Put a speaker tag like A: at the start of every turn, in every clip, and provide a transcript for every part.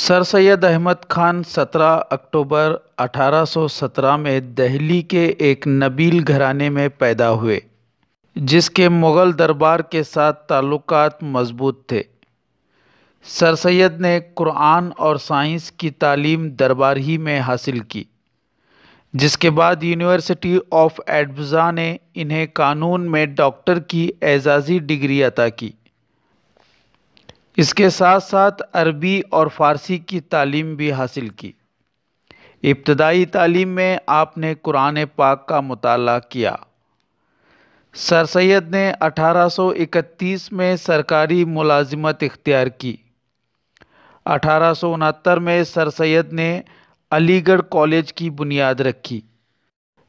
A: sir Syed Ahmad Khan 17 अक्टूबर 1817 में दिल्ली के एक नबील घराने में पैदा हुए जिसके मुग़ल दरबार के साथ ताल्लुकात मजबूत थे सर सैद ने कुरान और साइंस की तालीम दरबार ही में हासिल की जिसके बाद यूनिवर्सिटी ऑफ एडबज़ा ने इन्हें कानून में डॉक्टर की एजाज़ी डिग्री अता की इसके साथ साथ अरबी और फ़ारसी की तालीम भी हासिल की इब्तदाई तालीम में आपने कुरान पाक का मताल किया सर सैद ने 1831 में सरकारी मुलाजमत इख्तियार की अठारह में सर सैद ने अलीगढ़ कॉलेज की बुनियाद रखी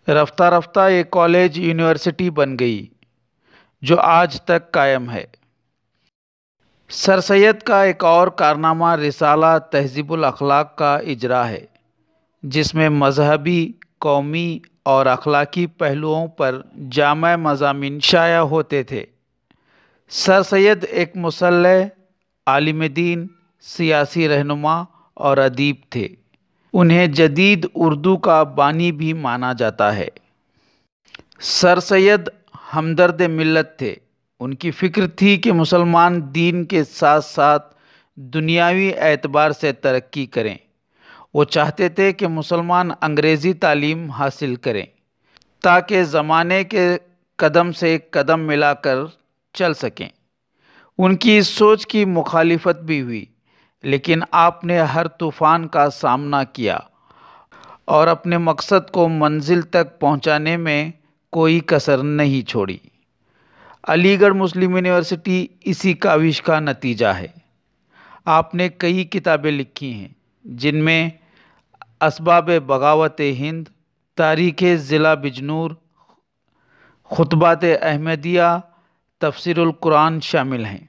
A: रफ्ता रफ्ता ये कॉलेज यूनिवर्सिटी बन गई जो आज तक कायम है सर सैद का एक और कारनामा रिसाला तहजीबुल अखलाक का इजरा है जिसमें मजहबी कौमी और अखलाकी पहलुओं पर जाम मजामी शाया होते थे सर सैद एक मसल आलिम दीन सियासी रहनुमा और अदीब थे उन्हें जदीद उर्दू का बानी भी माना जाता है सर सैद हमदर्द मिलत थे उनकी फ़िक्र थी कि मुसलमान दीन के साथ साथ दुनियावी एतबार से तरक्की करें वो चाहते थे कि मुसलमान अंग्रेज़ी तालीम हासिल करें ताकि ज़माने के कदम से कदम मिलाकर चल सकें उनकी इस सोच की मुखालिफत भी हुई लेकिन आपने हर तूफ़ान का सामना किया और अपने मकसद को मंजिल तक पहुंचाने में कोई कसर नहीं छोड़ी अलीगढ़ मुस्लिम यूनिवर्सिटी इसी काविश का नतीजा है आपने कई किताबें लिखी हैं जिनमें इसबाब बगावत हिंद तारीख़ ज़िला बिजनूर खुतबात अहमदिया तफसरक़ुरान शामिल हैं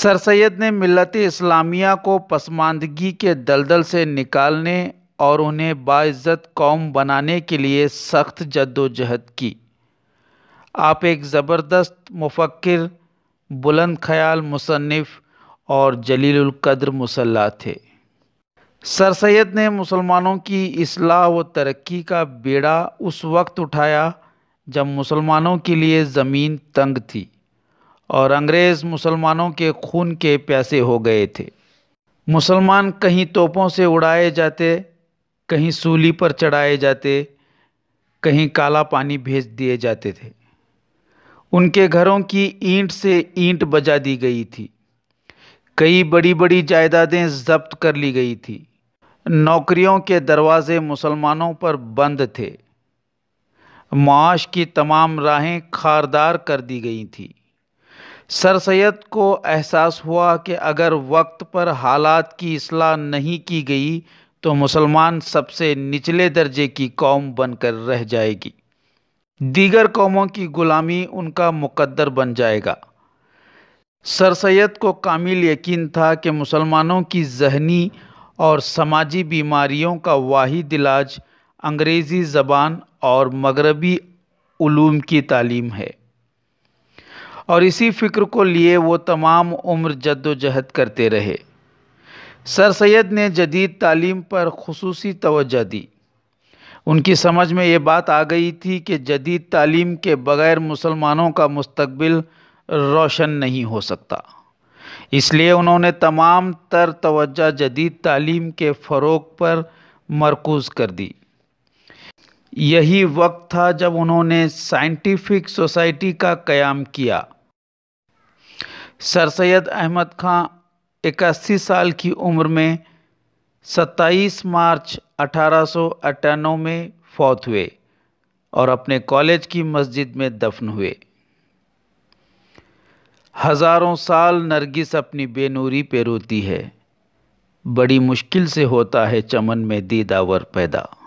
A: सर सैद ने मिलत इस्लामिया को पसमानदगी के दलदल से निकालने और उन्हें बाज़्ज़त कौम बनाने के लिए सख्त जद्दोजहद की आप एक ज़बरदस्त मुफक्र बुलंद ख्याल मुसनफ़ और जलीलकद्र मुसल्ला थे सर सैद ने मुसलमानों की असलाह व तरक्की का बेड़ा उस वक्त उठाया जब मुसलमानों के लिए ज़मीन तंग थी और अंग्रेज़ मुसलमानों के खून के प्यासे हो गए थे मुसलमान कहीं तोपों से उड़ाए जाते कहीं सूली पर चढ़ाए जाते कहीं काला पानी भेज दिए जाते थे उनके घरों की ईंट से ईंट बजा दी गई थी कई बड़ी बड़ी जायदादें जब्त कर ली गई थी नौकरियों के दरवाज़े मुसलमानों पर बंद थे माश की तमाम राहें खारदार कर दी गई थी सर सैद को एहसास हुआ कि अगर वक्त पर हालात की असलाह नहीं की गई तो मुसलमान सबसे निचले दर्जे की कौम बनकर रह जाएगी दीगर कौमों की ग़ुलामी उनका मुकद्दर बन जाएगा सर सैद को कामिल यकीन था कि मुसलमानों की जहनी और समाजी बीमारियों का वाहिद इलाज अंग्रेज़ी ज़बान और मगरबी ूम की तालीम है और इसी फ़िक्र को लिए वो तमाम उम्र जद्दोजहद करते रहे सर सैद ने जदीद तालीम पर खसूसी तोज्ह दी उनकी समझ में ये बात आ गई थी कि जदीद तालीम के बग़ैर मुसलमानों का मुस्तबिल रोशन नहीं हो सकता इसलिए उन्होंने तमाम तर तवज्जा जदीद तालीम के फ़रोग पर मरकूज़ कर दी यही वक्त था जब उन्होंने साइंटिफिक सोसाइटी का क़याम किया सर सैद अहमद खां इक्यासी साल की उम्र में 27 मार्च अठारह में फौत हुए और अपने कॉलेज की मस्जिद में दफन हुए हज़ारों साल नरगिस अपनी बेनूरी पे रोती है बड़ी मुश्किल से होता है चमन में दीदावर पैदा